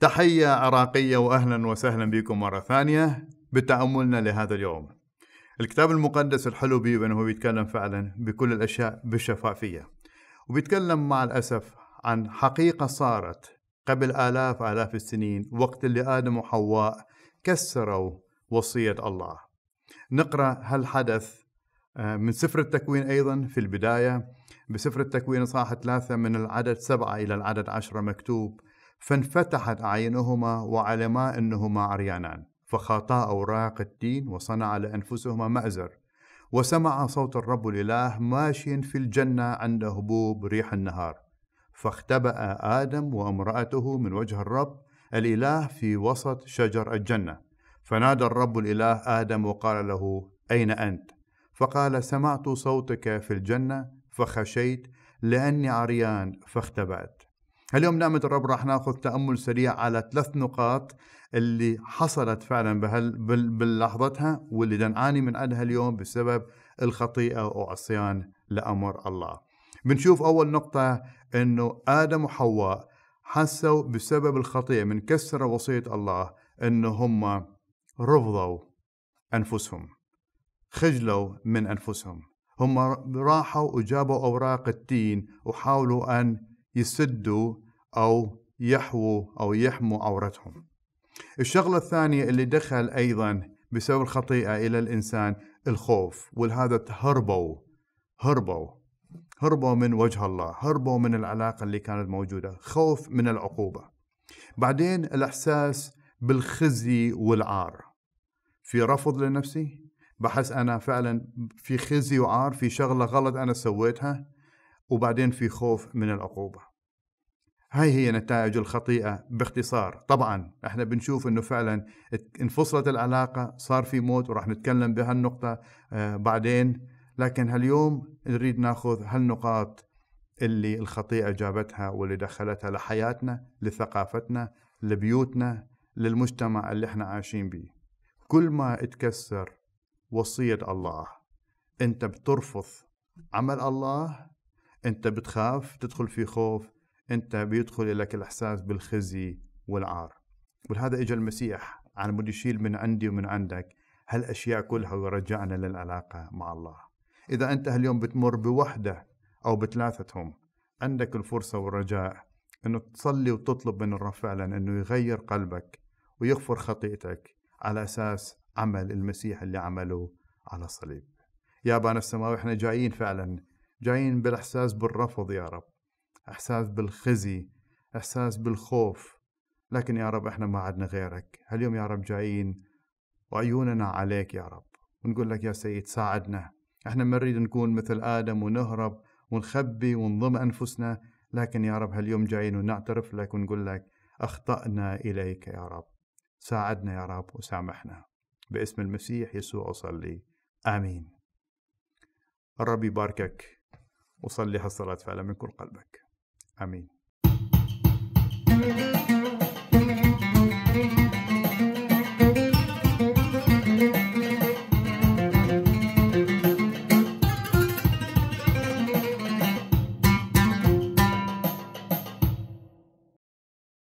تحية عراقية وأهلا وسهلا بكم مرة ثانية بتأملنا لهذا اليوم الكتاب المقدس الحلو بأنه هو بيتكلم فعلا بكل الأشياء بالشفافية وبيتكلم مع الأسف عن حقيقة صارت قبل آلاف آلاف السنين وقت اللي آدم وحواء كسروا وصية الله نقرأ هالحدث آه، من سفر التكوين أيضا في البداية بسفر التكوين صاحة ثلاثة من العدد سبعة إلى العدد عشرة مكتوب فانفتحت أعينهما وعلما أنهما عريانان فخاطا أوراق التين وصنع لأنفسهما مأزر وسمع صوت الرب الإله ماشيا في الجنة عند هبوب ريح النهار فاختبأ آدم وامرأته من وجه الرب الإله في وسط شجر الجنة فنادى الرب الإله آدم وقال له أين أنت؟ فقال سمعت صوتك في الجنة فخشيت لأني عريان فاختبأت اليوم نعمة الرب راح ناخذ تأمل سريع على ثلاث نقاط اللي حصلت فعلا بهال بلحظتها واللي دنعاني من عندها اليوم بسبب الخطيئة وعصيان لأمر الله بنشوف أول نقطة أنه آدم وحواء حسوا بسبب الخطيئة من كسر وصية الله أنه هم رفضوا أنفسهم خجلوا من أنفسهم هم راحوا وجابوا أوراق التين وحاولوا أن يسدوا أو يحووا أو يحموا عورتهم الشغلة الثانية اللي دخل أيضا بسبب الخطيئة إلى الإنسان الخوف ولهذا هربوا هربوا هربوا من وجه الله هربوا من العلاقة اللي كانت موجودة خوف من العقوبة بعدين الإحساس بالخزي والعار في رفض لنفسي بحس أنا فعلا في خزي وعار في شغلة غلط أنا سويتها وبعدين في خوف من العقوبة هاي هي نتائج الخطيئة باختصار طبعا احنا بنشوف انه فعلا انفصلت العلاقة صار في موت وراح نتكلم بهالنقطة آه، بعدين لكن هاليوم نريد ناخذ هالنقاط اللي الخطيئة جابتها واللي دخلتها لحياتنا لثقافتنا لبيوتنا للمجتمع اللي احنا عايشين به كل ما تكسر وصية الله انت بترفض عمل الله انت بتخاف تدخل في خوف انت بيدخل لك الاحساس بالخزي والعار ولهذا اجى المسيح على مود يشيل من عندي ومن عندك هالاشياء كلها ورجعنا للعلاقه مع الله اذا انت اليوم بتمر بوحده او بثلاثتهم عندك الفرصه والرجاء انه تصلي وتطلب من الرب فعلا انه يغير قلبك ويغفر خطيئتك على اساس عمل المسيح اللي عمله على الصليب يا بان السماوي احنا جايين فعلا جايين بالاحساس بالرفض يا رب احساس بالخزي احساس بالخوف لكن يا رب احنا ما عدنا غيرك هاليوم يا رب جايين وعيوننا عليك يا رب ونقول لك يا سيد ساعدنا احنا ما نريد نكون مثل ادم ونهرب ونخبي ونضم انفسنا لكن يا رب هاليوم جايين ونعترف لك ونقول لك اخطانا اليك يا رب ساعدنا يا رب وسامحنا باسم المسيح يسوع اصلي امين الرب يباركك وصلي حصلت فعلا من كل قلبك آمين